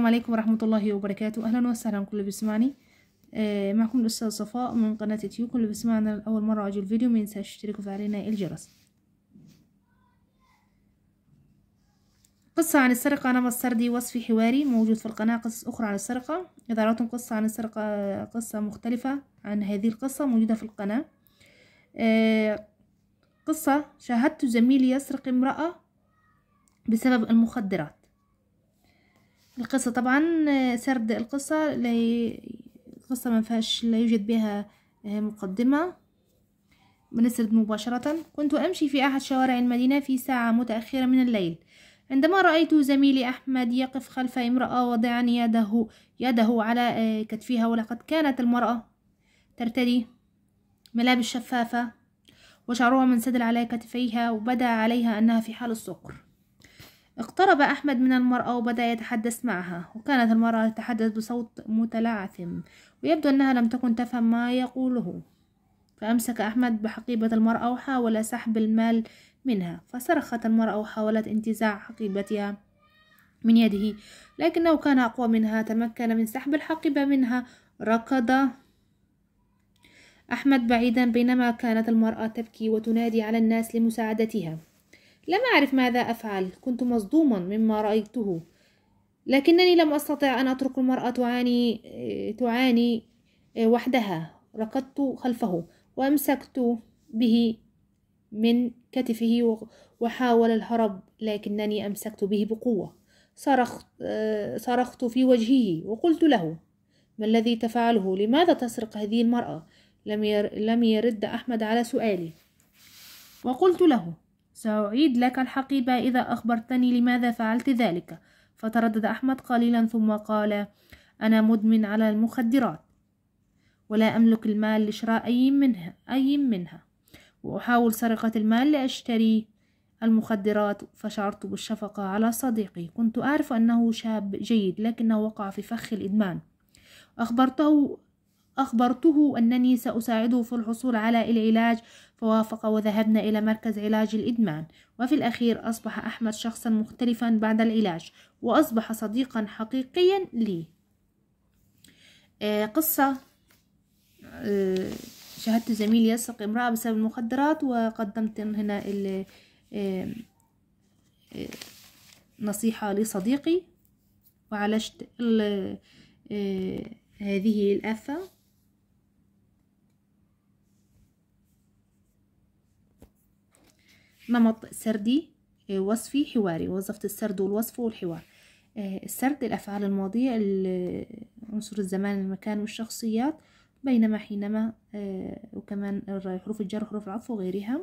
السلام عليكم ورحمة الله وبركاته أهلا وسهلا كل بيسمعني آه، معكم الأستاذ صفاء من قناة يوتيوب كل بيسمعنا أول مرة أجي الفيديو ما ينساش تشتركوا فعلينا الجرس قصة عن السرقة أنا السردي وصفي حواري موجود في القناة قصص أخرى عن السرقة إذا رأيتم قصة عن السرقة آه، قصة مختلفة عن هذه القصة موجودة في القناة آه، قصة شاهدت زميلي يسرق امرأة بسبب المخدرات القصة طبعا سرد القصة لا قصة ما فيهاش لا يوجد بها آه، مقدمة بنسرد مباشرة كنت أمشي في أحد شوارع المدينة في ساعة متأخرة من الليل عندما رأيت زميلي أحمد يقف خلف امرأة وضعا يده يده على آه، كتفها ولقد كانت المرأة ترتدي ملابس شفافة وشعرها منسدل على كتفيها وبدا عليها أنها في حال السكر اقترب أحمد من المرأة وبدأ يتحدث معها وكانت المرأة تتحدث بصوت متلعثم ويبدو أنها لم تكن تفهم ما يقوله فأمسك أحمد بحقيبة المرأة وحاول سحب المال منها فصرخت المرأة وحاولت انتزاع حقيبتها من يده لكنه كان أقوى منها تمكن من سحب الحقيبة منها ركض أحمد بعيدا بينما كانت المرأة تبكي وتنادي على الناس لمساعدتها لم أعرف ماذا أفعل كنت مصدوما مما رأيته لكنني لم أستطع أن أترك المرأة تعاني تعاني آه، وحدها ركضت خلفه وأمسكت به من كتفه وحاول الهرب لكنني أمسكت به بقوة صرخت, آه، صرخت في وجهه وقلت له ما الذي تفعله لماذا تسرق هذه المرأة لم, ير... لم يرد أحمد على سؤالي وقلت له سأعيد لك الحقيبة إذا أخبرتني لماذا فعلت ذلك فتردد أحمد قليلا ثم قال أنا مدمن على المخدرات ولا أملك المال لشراء أي منها أي منها وأحاول سرقة المال لأشتري المخدرات فشعرت بالشفقة على صديقي كنت أعرف أنه شاب جيد لكنه وقع في فخ الإدمان أخبرته أخبرته أنني سأساعده في الحصول على العلاج فوافق وذهبنا إلى مركز علاج الإدمان وفي الأخير أصبح أحمد شخصا مختلفا بعد العلاج وأصبح صديقا حقيقيا لي آه، قصة آه، شاهدت زميلي يسرق امرأة بسبب المخدرات وقدمت هنا آه، نصيحة لصديقي وعالجت هذه الآفة نمط سردي آه، وصفي حواري وظفت السرد والوصف والحوار آه، السرد الأفعال الماضية عنصر الزمان المكان والشخصيات بينما حينما آه، وكمان حروف الجر وحروف العطف وغيرها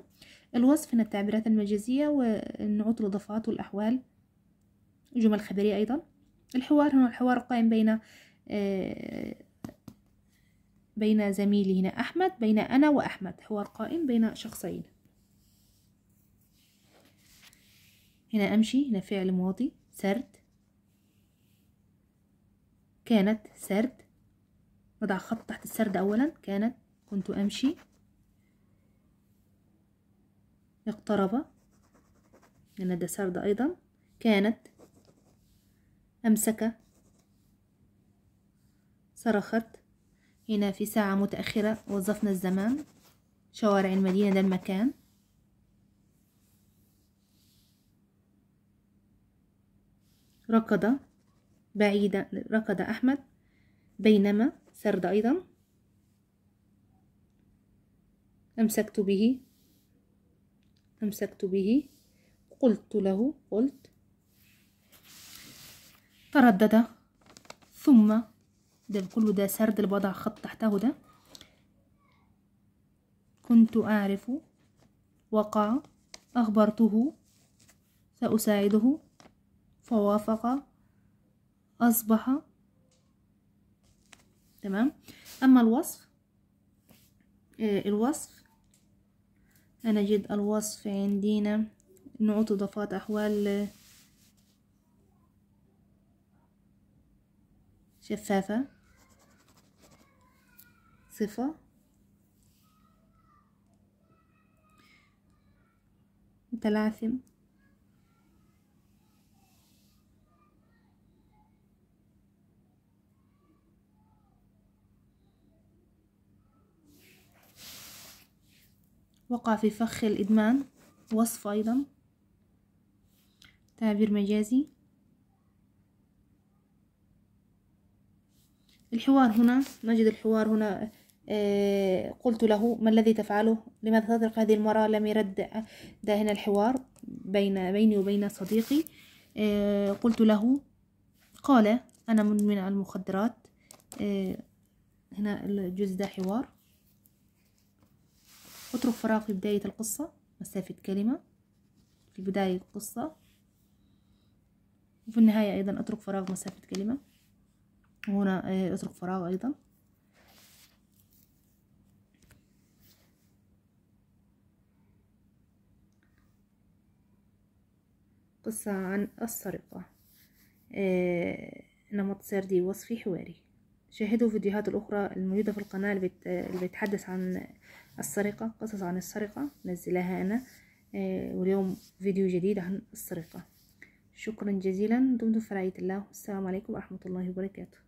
الوصف هنا التعبيرات المجازية والنعوت الإضافات والأحوال جمل خبرية أيضا الحوار هنا الحوار قائم بين بين زميلي هنا أحمد بين أنا وأحمد حوار قائم بين شخصين هنا أمشي هنا فعل ماضي سرد كانت سرد نضع خط تحت السرد أولا كانت كنت أمشي اقترب لأن ده سرد أيضا كانت أمسك صرخت هنا في ساعة متأخرة وظفنا الزمان شوارع المدينة ده المكان ركض بعيدا ركض أحمد بينما سرد أيضا أمسكت به أمسكت به قلت له قلت تردد ثم ده كله ده سرد اللي خط تحته ده كنت أعرف وقع أخبرته سأساعده فوافق أصبح تمام أما الوصف آه، الوصف جد الوصف عندنا نعطي إضافات أحوال شفافة صفة متلاثم وقع في فخ الإدمان وصف أيضا تعبير مجازي الحوار هنا نجد الحوار هنا آه، قلت له ما الذي تفعله لماذا تطرق هذه المرأة لم يرد ده هنا الحوار بين بيني وبين صديقي آه، قلت له قال أنا مدمن على المخدرات آه، هنا الجزء ده حوار اترك فراغ في بداية القصة مسافة كلمة في بداية القصة وفي النهاية أيضا أترك فراغ مسافة كلمة وهنا آه، أترك فراغ أيضا قصة عن السرقة آه، نمط سردي وصفي حواري شاهدوا فيديوهات الأخرى الموجودة في القناة اللي بتحدث عن السرقة قصص عن السرقة نزلها أنا آه، واليوم فيديو جديد عن السرقة شكرا جزيلا دمتم في رعاية الله والسلام عليكم ورحمة الله وبركاته